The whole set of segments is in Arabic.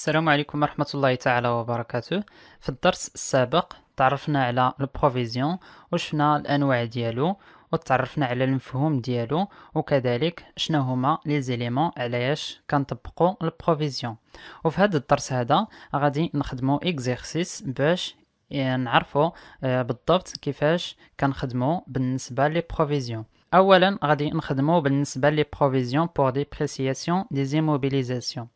السلام عليكم ورحمة الله تعالى وبركاته في الدرس السابق تعرفنا على البروفيزيون وشفنا الأنواع ديالو وتعرفنا على المفهوم ديالو وكذلك شنو هما لي زيليمون علاش كنطبقوا البروفيزيون وفي هذا الدرس هذا غادي نخدمو اكزرسيس باش نعرفوا آه، بالضبط كيفاش كنخدمو بالنسبه لي بروفيزيون اولا غادي نخدمو بالنسبه لي بروفيزيون بور دي بريسياسيون دي زيموبيليزاسيون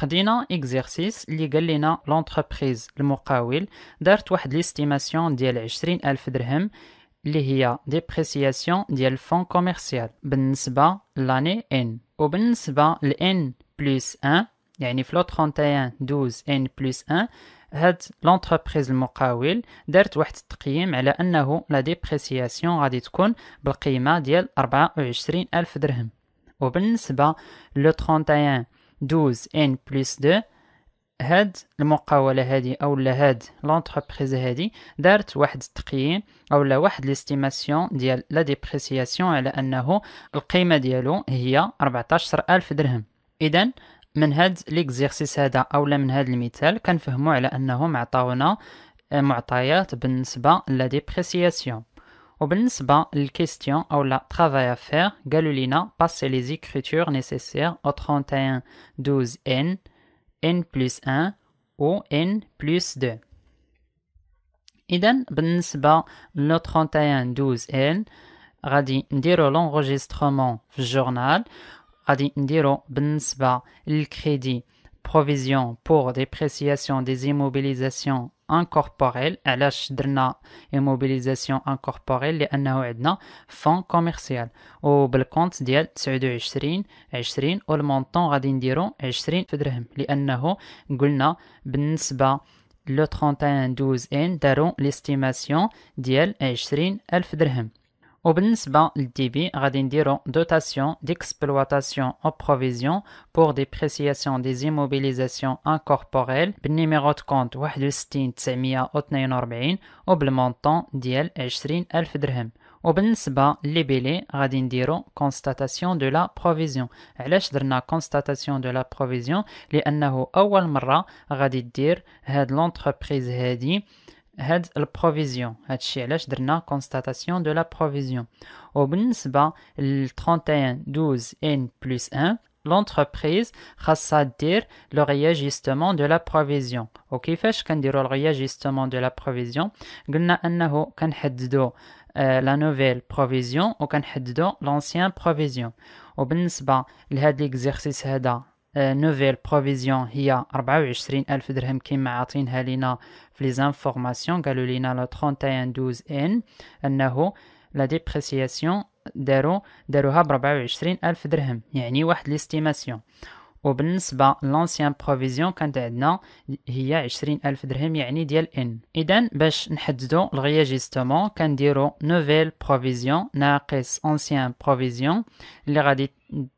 خدينا اكزيرسيس اللي قال لنا لونتربريز المقاول دارت واحد ليستيماسيون ديال عشرين الف درهم اللي هي ديبريسياسيون ديال الفون كوميرسيال بالنسبه لاني ان وبالنسبه ل ان بلس 1 يعني في لو 31 12 ان بلس 1 هاد لونتربريز المقاول دارت واحد التقييم على انه لا ديبريسياسيون غادي تكون بالقيمه ديال 24 الف درهم وبالنسبه لو 31 12n بلس 2 هاد المقاولة هادي أولا هاد لونتربريز هادي دارت واحد التقييم أولا واحد ليستيماسيون ديال لا ديبريسياسيون على أنه القيمة ديالو هي ألف درهم إذا من هاد ليكزيرسيس هذا أولا من هاد المثال كنفهمو على أنهم عطاونا معطيات بالنسبة لا ديبريسياسيون وبالنسبة للكيستيون أو لا travail à faire Galulina, passe les écritures nécessaires au 31 12 N N plus 1 ou N plus 2 إذا بالنسبة 31 12 N غادي نديرو لونغوجيسترومون journal, الجورنال غادي نديرو بالنسبة للكريدي provision pour dépréciation des immobilisations incorporelle. Alors, drna immobilisation incorporelle, a un fonds commercial. Au le compte, il y de 20, ou le montant radindiro, 20 gulna, bnsba, le 31 12 l'estimation, de 20, et pour le TBI, dire « dotation d'exploitation en provision pour dépréciation des immobilisations incorporelles » avec numéro de compte 61942 et avec le montant de 20 000 dirhams. Et pour le BLE, constatation de la provision ». Pourquoi on constatation de la provision » Parce que c'est la première l'entreprise que c'est provision. la constatation de la provision. Et pour le 31-12-1-1, l'entreprise a dire le réajustement de la provision. Et comment on dit le réajustement de la provision On dit la nouvelle provision ou l'ancienne provision. Et il ce exercice-là, نوفيل بروفيزيون هي 24 ألف درهم كيما عاطينها لينا في لي زانفورماسيون قالوا لينا لو 31 12 ان انه لا ديبريسياسيون دارو داروها ب 24 ألف درهم يعني واحد ليستيماسيون وبالنسبة لانسيان بروفيزيون كانت عندنا هي عشرين ألف درهم يعني ديال إن إذا باش نحددو الغياجيستومون كنديرو نوفيل بروفيزيون ناقص انسيان بروفيزيون اللي غادي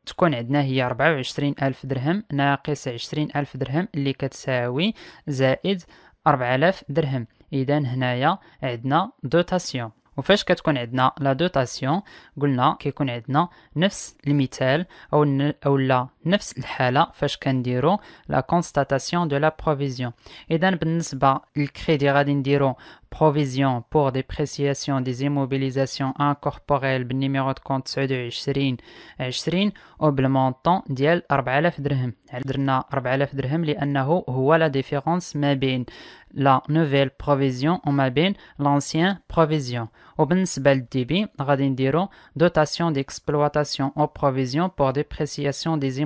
تكون عندنا هي 24 ألف درهم ناقص 20 ألف درهم اللي كتساوي زائد 4000 درهم إذا هنايا عندنا دوتاسيون وفاش كتكون عندنا لا دوتاسيون قلنا كيكون عندنا نفس المثال او او لا En même temps, je dirais la constatation de la provision. Donc, pour le crédit, je dirais la provision pour la dépréciation des immobilisations incorporelles dans le numéro de compte sur les 20 et 20 et dans le montant des 4000 dirhams. Je dis 4000 dirhams parce que c'est la différence entre la nouvelle provision et l'ancien provision. Et pour le débit, je dirais dotation d'exploitation aux provision pour la dépréciation des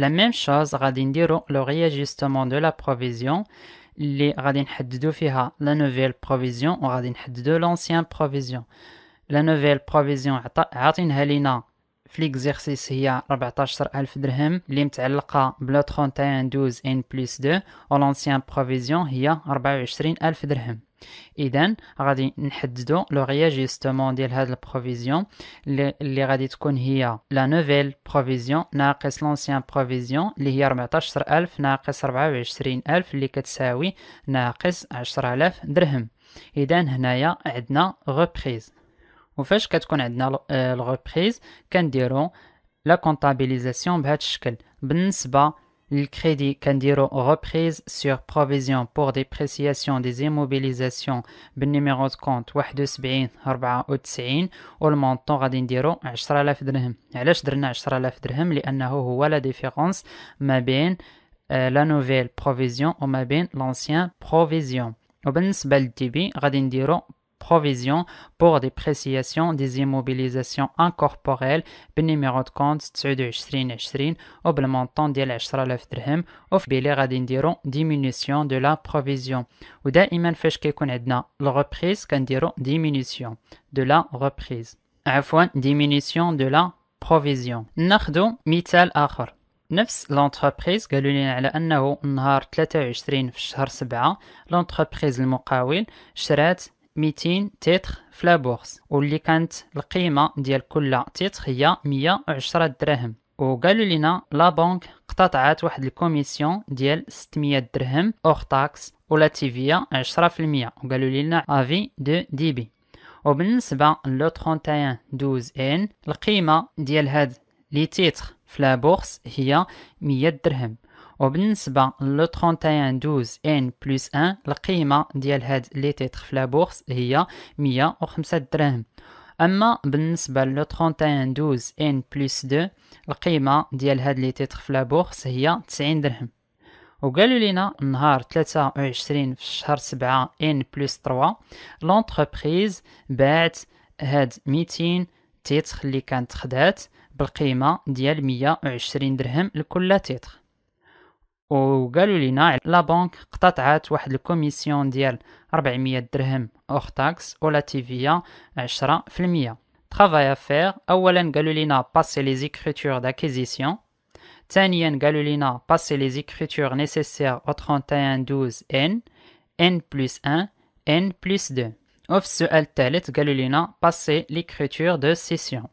La même chose, le réajustement de la provision les غادي نحددو la nouvelle provision و غادي l'ancien provision. La nouvelle provision عاطينها لينا في l'exercice هي 14000 درهم اللي 31 12 n l'ancien provision هي 24000 اذا غادي نحددوا لو رياجيستمون ديال هاد البروفيزيون اللي غادي تكون هي لا نوفيل بروفيزيون ناقص لونسيان بروفيزيون اللي هي 14000 ناقص 24000 اللي كتساوي ناقص 10000 درهم اذا هنايا عندنا غوبريز وفاش كتكون عندنا الغوبريز آه، كنديروا لا كونطابيليزاسيون بهذا الشكل بالنسبه le crédit Candiro reprise sur provision pour dépréciation des immobilisations le numéro de compte 7194 Et le montant de 10000 dirhams. Pourquoi j'ai donné 10000 dirhams Parce que c'est la différence entre euh, la nouvelle provision et l'ancienne provision. Et le للدي بي غادي نديرو provision pour dépréciation des immobilisations incorporelles par numéro de compte 2920 au montant de 10000 dirhams ou bien à dire diminution de la provision ou دائما فاش كيكون la reprise كنديرو diminution de la reprise عفوا diminution de la provision ناخذ un اخر نفس لونتربريز قالوا لنا على le نهار 23 في l'entreprise 7 لونتربريز 200 تيتر في لابورس واللي كانت القيمة ديال كل تيتر هي 110 دراهم وقالوا لنا لا بانك قطعت واحد الكوميسيون ديال 600 درهم اوغ تاكس ولا تيفيا 10% وقالوا لنا افي دو دي بي وبالنسبه لو 31 12 ان القيمه ديال هاد لي تيتر في لابورس هي 100 درهم وبالنسبة ل 31 12 ان بلس 1 القيمة ديال هاد لي تيتر في لابورس هي 105 دراهم اما بالنسبه ل 31 12 ان بلس 2 القيمه ديال هاد لي تيتر في لابورس هي 90 درهم وقالوا لنا نهار 23 في شهر 7 ان بلس 3 لونتربريز باعت هاد 200 تيتر اللي كانت خدات بالقيمه ديال 120 درهم لكل تيتر Galulina, la banque, a une commission de 400 10% travail à faire passer les écritures d'acquisition ثانيا Galulina passer les écritures nécessaires au 31 12 n n plus 1 n plus 2 passer l'écriture de cession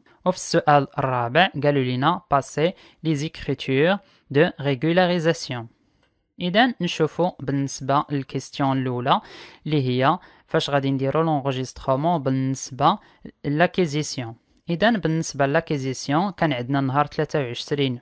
al Rabe Galulina passé les écritures de régularisation. Idem, nous allons Bensba la question Lula, Lihia, Fashradin Diro l'enregistrement Bensba l'acquisition. إذن l'acquisition, لاكيزيسيون كان عندنا نهار 23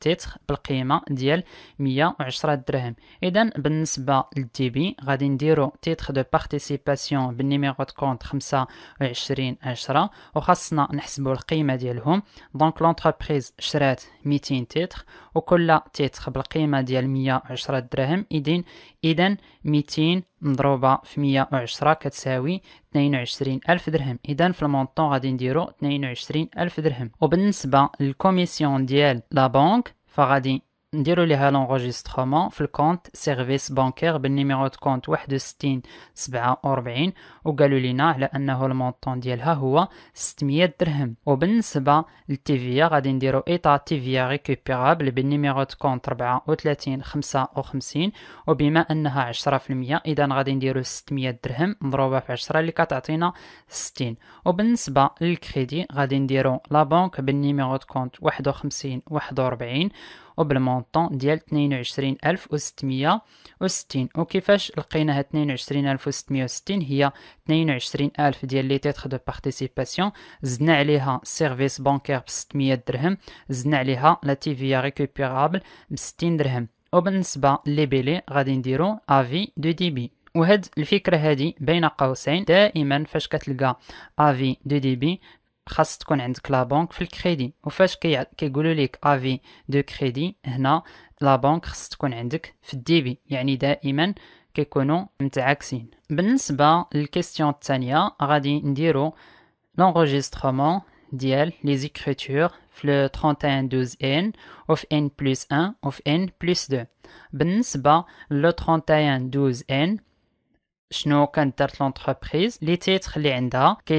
تيتر بالقيمه ديال 110 درهم اذا بالنسبه للدي بي غادي نديرو تيتر دو بارتيسيپاسيون بالنيميرو دو كونط 25 10 وخاصنا نحسبوا القيمه ديالهم دونك لونتربريز شرات 200 تيتر وكل تيتر بالقيمه ديال 110 درهم اذن اذا 200 مضروبه في 110 كتساوي 22 ألف درهم اذا في المونطون غادي نديرو 22 ألف درهم وبالنسبه للكوميسيون ديال لا بانك Paradis. نديرو ليها لونغوجيستخومون في الكونت سيرفيس بانكير بالنيميرو د كونت واحد وستين سبعة و ربعين و قالو لينا على انه المونطون ديالها هو ستمية درهم و بالنسبة للتيفيا غادي نديرو ايطا تيفيا ريكوبيرابل بالنيميرو د كونت ربعة تلاتين خمسة و خمسين و بما انها عشرة في المية اذا غادي نديرو ستمية درهم مضروبه في عشرة اللي كتعطينا ستين و بالنسبة للكريدي غادي نديرو لا بانك بالنيميرو د كونت واحد خمسين واحد و ربعين وبالمونطون ديال 22660 وكيفاش لقينا هاد 22660 هي 22000 ديال لي تيتر دو بارتيسيپاسيون زدنا عليها سيرفيس بانكير ب 600 درهم زدنا عليها لا تي في ريكوبيرابل ب 60 درهم وبالنسبه لي بيلي غادي نديرو افي دو ديبي وهاد الفكره هادي بين قوسين دائما فاش كتلقى افي دو ديبي La banque est en train de le crédit. Et si vous avez un avis de crédit, la banque est en train de faire le débit. Il faut que vous ayez un accès. Pour la question de la dernière, nous allons dire l'enregistrement des écritures de 3112n ou de 1 ou de 1 ou de 2. Pour le 12 n nous allons titre que les titres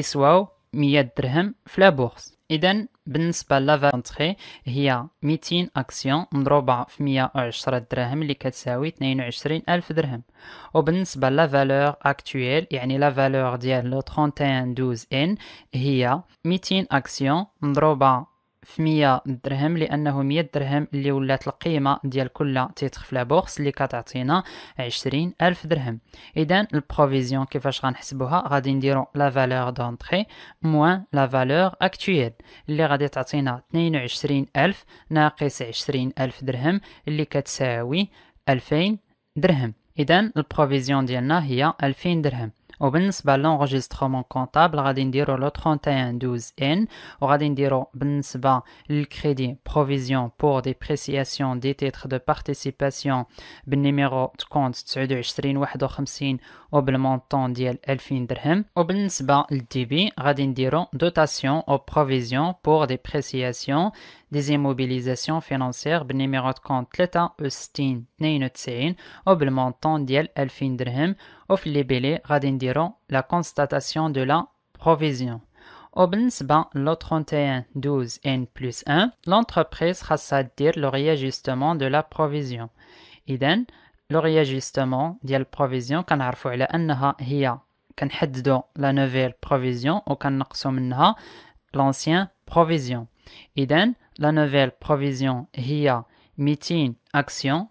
sont. 100 درهم في لا بورصه اذا بالنسبه لافانتري هي 200 اكسيون مضروبه في 110 دراهم اللي كتساوي 22 الف درهم وبالنسبه لا فالور اكتويل يعني لا فالور ديال لو 31 12 ان هي 200 اكسيون مضروبه في 100 درهم لانه 100 درهم اللي ولات القيمه ديال كل تيتر في لابورس اللي كتعطينا 20 الف درهم اذا البروفيزيون كيفاش غنحسبوها غادي نديرو لا فالور دونتري موان لا فالور اكتويل اللي غادي تعطينا 22 الف ناقص 20 الف درهم اللي كتساوي 2000 درهم اذا البروفيزيون ديالنا هي 2000 درهم Au l'enregistrement comptable, le 31-12-N, au le crédit, provision pour dépréciation des titres de participation, le numéro de compte, le 31-12-N, au bénéfice de l'enregistrement comptable, le la provision pour dépréciation des immobilisations financières de كونت 63 92 أو بالمونطون ديال 2000 درهم أو في لي بيلي غادي نديرو لا كونستاتاسيون دو لا بروفيزيون Au le 31 12 N plus 1, l'entreprise va dire le réajustement de la provision. Iden, le réajustement de la provision, on sait qu'elle est la nouvelle provision ou منها l'ancienne provision. Idem, لا نوفيل بروفيزيون هي ميتين أكسيون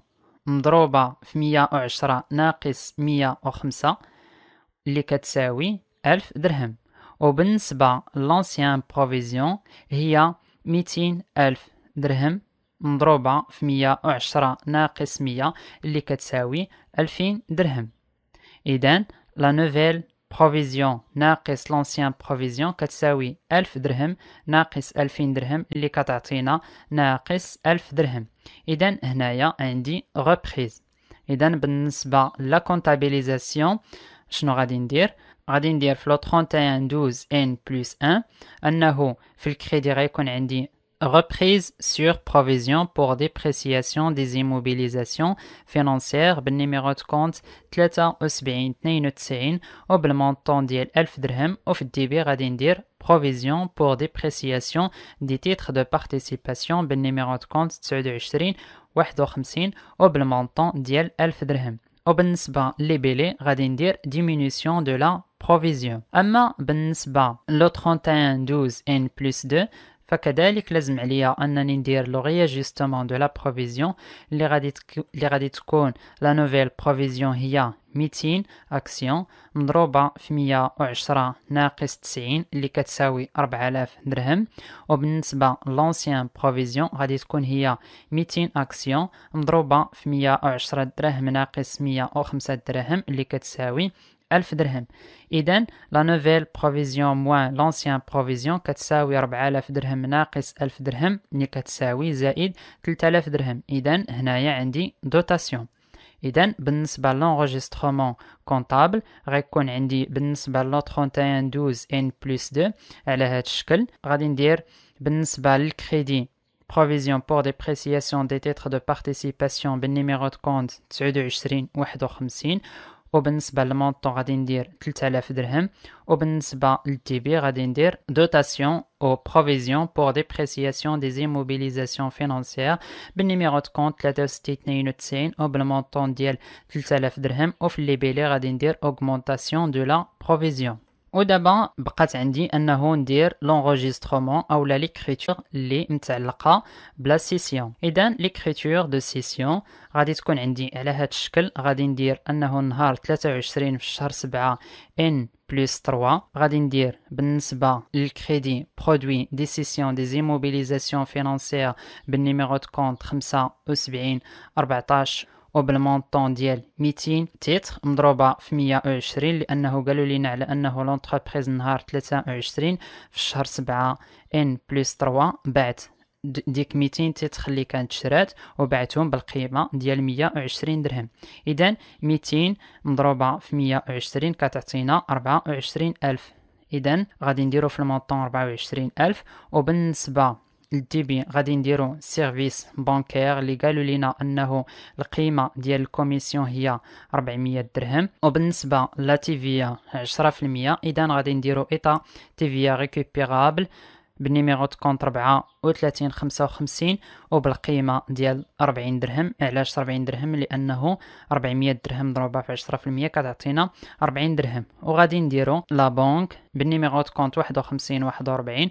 مضروبة في مية وعشرة ناقص مية وخمسة اللي كتساوي ألف درهم وبالنسبة لانسيان بروفيزيون هي ميتين ألف درهم مضروبة في مية وعشرة ناقص مية اللي كتساوي ألفين درهم إذن لا نوفيل بروفيزيون ناقص لونسيان بروفيزيون كتساوي ألف درهم ناقص ألفين درهم اللي كتعطينا ناقص ألف درهم إذا هنايا عندي ريبريز إذا بالنسبة لا كونتابيليزاسيون شنو غادي ندير غادي ندير في لو 31 12 ان بلس 1 انه في الكريدي غيكون عندي Reprise sur provision pour dépréciation des immobilisations financières Numéro de 73 92 montant ديال 1000 dirhams au الديبي provision pour dépréciation des titres de participation de compte 29 51 montant ديال 1000 بالنسبة غادي ندير diminution de la provision أما بالنسبة لو 31 12 n plus 2 فكذلك لازم عليا انني ندير لو جوستومون دو لا بروفيزيون اللي غادي اللي غادي تكون لا نوفيل بروفيزيون هي 200 اكسيون مضروبه في 110 ناقص 90 اللي كتساوي 4000 درهم وبالنسبه لونسيان بروفيزيون غادي تكون هي 200 اكسيون مضروبه في 110 درهم ناقص 105 درهم اللي كتساوي la درهم provision, لا نوفيل Provision موان لانسيان بروفيزيون كتساوي 4000 درهم ناقص اللي كتساوي زائد 000 هنايا عندي dotation. بالنسبة l'enregistrement comptable, 12 2 على provision pour dépréciation des titres de participation numéro de compte et pour le montant, c'est 3000 dirhams. Et pour le TBI, dotation ou provision pour dépréciation des immobilisations financières, avec le numéro de compte de 6290 et le montant de 3000 dirhams. Et pour le TBI, c'est augmentation de la provision. ودابا بقات عندي انه ندير لونغوجيسترومون او لا ليكريتور اللي متعلقه بلا سيسيون اذا ليكريتور دو سيسيون غادي تكون عندي على هذا الشكل غادي ندير انه نهار 23 في الشهر 7 ان بلس 3 غادي ندير بالنسبه للكريدي برودوي ديسيسيون دي زيموبيليزاسيون فينانسيير بالنيميرو دو كونت 75 14 وبالمونطون ديال 200 تيتر مضروبه في 120 لانه قالوا لنا على انه لونتربريز نهار 23 في الشهر 7 ان بلس 3 بعد ديك 200 تيتر اللي كانت شرات وبعتهم بالقيمه ديال 120 درهم اذا 200 مضروبه في 120 كتعطينا 24000 اذا غادي نديرو في المونطون 24000 وبالنسبه التيبي غادي نديرو سيرفيس بانكير اللي قالوا لنا انه القيمه ديال الكوميسيون هي 400 درهم وبالنسبه لا تيفيا 10% اذا غادي نديرو ايطا تيفيا ريكوبيرابل بالنيميرو دو كونت 34 55 وبالقيمه ديال 40 درهم علاش 40 درهم لانه 400 درهم ضربه في 10% كتعطينا 40 درهم وغادي نديرو لا بنك بالنيميرو دو كونت 51 41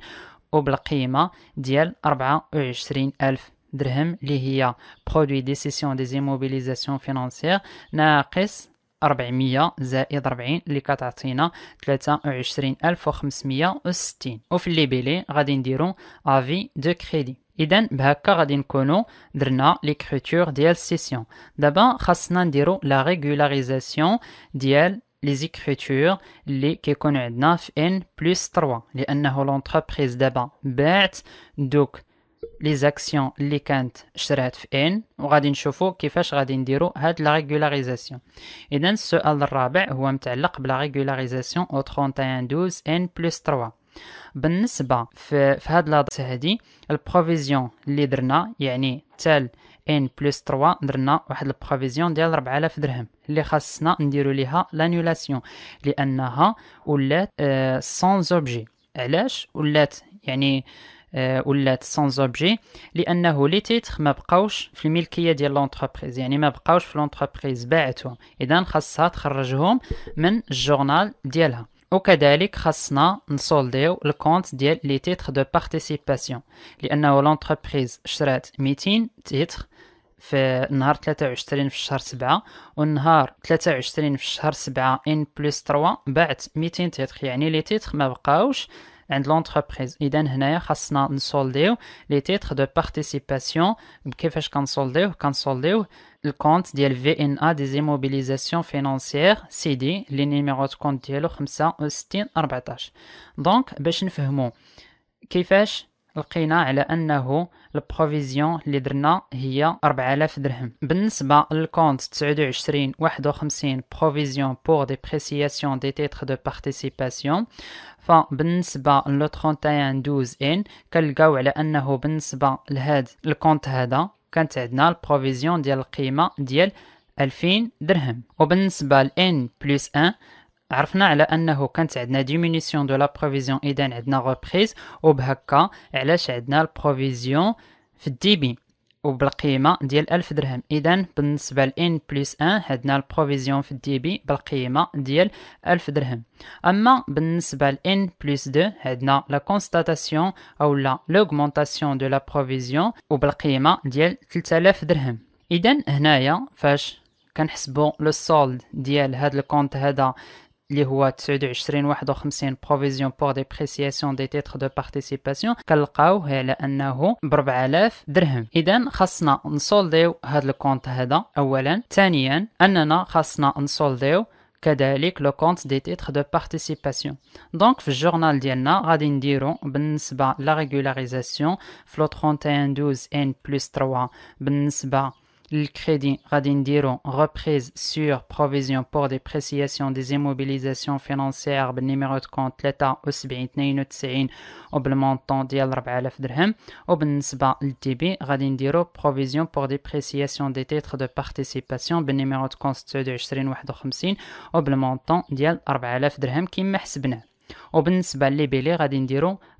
وبالقيمة ديال 24 ألف درهم اللي هي برودوي دي سيسيون دي زيموبيليزاسيون فينانسيير ناقص 400 زائد 40 اللي كتعطينا 23560 وفي الليبيلي غادي نديرو افي دو كريدي اذا بهكا غادي نكونو درنا ليكريتور ديال السيسيون دابا خاصنا نديرو لا ريغولاريزاسيون ديال les écritures les qui connaît n plus 3 les l'entreprise d'abord bet donc les actions qui kent chrat f n on va نشوفو كيفاش غادي نديرو هاد la régularisation et dans ce al rabe هو متعلق بلا régularisation au 31 12 n plus 3 بالنسبه في هاد لا هادي البروفيزيون اللي درنا يعني تال ان بلس 3 درنا واحد البروفيزيون ديال 4000 درهم اللي خاصنا نديرو ليها لانيولاسيون لانها ولات أه سانز اوبجي علاش ولات يعني آه، ولات سانز اوبجي لانه لي تيتر ما بقاوش في الملكيه ديال لونتربريز يعني ما بقاوش في لونتربريز باعتهم اذا خاصها تخرجهم من الجورنال ديالها وكذلك خاصنا نسولديو الكونت ديال لي تيتر دو بارتيسيپاسيون لانه لونتربريز شرات 200 تيتر في النهار 23 في الشهر 7 والنهار 23 في الشهر 7 ان بلس 3 بعت 200 تيتخ يعني لي تيتخ ما بقاوش عند لونتربريز اذا هنايا خاصنا نسولديو لي تيتخ دو بارتيسيباسيون كيفاش كنسولديوه كنسولديوه الكونت ديال في ان ا ديزيموبيليزاسيون فينانسيير سي دي لي نيميرو كونت ديالو 65 14 دونك باش نفهمو كيفاش لقينا على انه البروفيزيون اللي درنا هي 4000 درهم بالنسبه للكونت 29 51 بروفيزيون بور ديبريسياسيون دي تيتر دو بارتيسيپاسيون فبالنسبه لو 31 12 ان كنلقاو على انه بالنسبه لهاد الكونت هذا كانت عندنا البروفيزيون ديال القيمه ديال 2000 درهم وبالنسبه ل n بلس 1 عرفنا على انه كانت عندنا ديمينيسيون دو لا بروفيزيون اذا عندنا ريبريز وبهكا علاش عندنا البروفيزيون في الديبي وبالقيمة ديال ألف درهم إذا بالنسبة لإن بلس أن عندنا البروفيزيون في الديبي بالقيمة ديال ألف درهم أما بالنسبة لإن بلس دو عندنا لا كونستاتاسيون أو لا لوغمونتاسيون دو لا بروفيزيون وبالقيمة ديال 3000 درهم إذا هنايا فاش كنحسبوا لو سولد ديال هاد الكونت هذا اللي هو 29 51 بروفيزيون بور ديبريسياسيون دي تيتر دو بارتيسيباسيون كنلقاوه على انه ب 4000 درهم اذا خاصنا نسولديو هذا الكونت هذا اولا ثانيا اننا خاصنا نسولديو كذلك لو كونت دي تيتر دو بارتيسيباسيون دونك في الجورنال ديالنا غادي نديرو بالنسبه لا ريغولاريزاسيون فلو 31 12 ان بلس 3 بالنسبه Le crédit Radindiro reprise sur provision pour dépréciation des immobilisations financières le ben, numéro de compte l'État au ben, provision pour dépréciation des titres de participation le ben, numéro de compte montant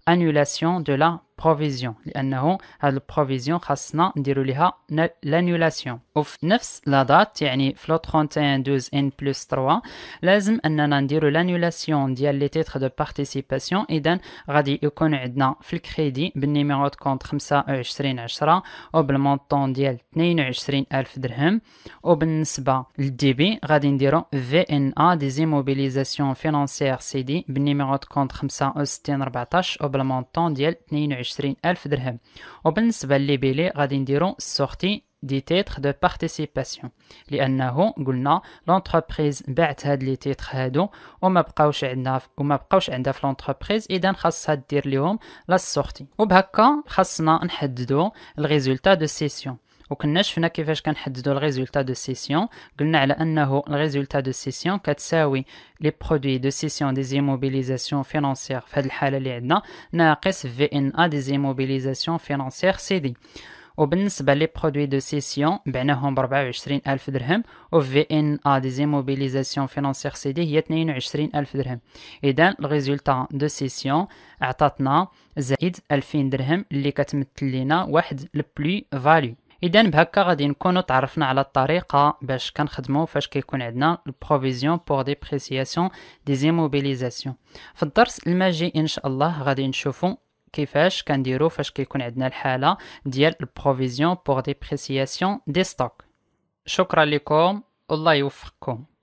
annulation de la provision لأنه provision البروفيزيون خاصنا نديرو ليها l'annulation وفي نفس لا دات يعني في لو 31 12 ان بلس 3 لازم اننا نديرو l'annulation ديال لي تيتر دو بارتيسيباسيون اذا غادي يكون عندنا في الكريدي بالنيميرو دو كونت 25 10 وبالمونطون ديال 22000 درهم وبالنسبه للديبي غادي نديرو في ان ا ديزيموبيليزاسيون فينانسيير سي دي بالنيميرو دو كونت 65 14 وبالمونطون بالمونطون ديال 22000 درهم وبالنسبه لبيلي غادي نديرو السورتي دي تيتر دو بارتيسيباسيون لانه قلنا لونتربريز باعت هاد لي تيتر هادو وما بقاوش عندنا وما بقاوش عندها في لونتربريز اذا خاصها دير ليهم لا سورتي وبهكا خاصنا نحددو الريزولتا دو سيسيون وكنا شفنا كيفاش كنحددوا الريزولتا دو سيسيون قلنا على انه الريزولتا دو سيسيون كتساوي لي برودوي دو سيسيون دي زيموبيليزاسيون فينانسيير في هذه الحاله اللي عندنا ناقص في ان ا دي زيموبيليزاسيون فينانسيير سي دي وبالنسبه لي برودوي دو سيسيون بعناهم ب 24 الف درهم و في ان ا دي زيموبيليزاسيون فينانسيير سي دي هي 22 الف درهم اذا الريزولتا دو سيسيون عطاتنا زائد 2000 درهم اللي كتمثل لنا واحد البلي فاليو اذا بهكا غادي نكونو تعرفنا على الطريقه باش كنخدمو فاش كيكون عندنا البروفيزيون بور بريسياسيون دي زيموبيليزاسيون في الدرس الماجي ان شاء الله غادي نشوفو كيفاش كنديرو فاش كيكون عندنا الحاله ديال البروفيزيون بور بريسياسيون دي ستوك شكرا لكم الله يوفقكم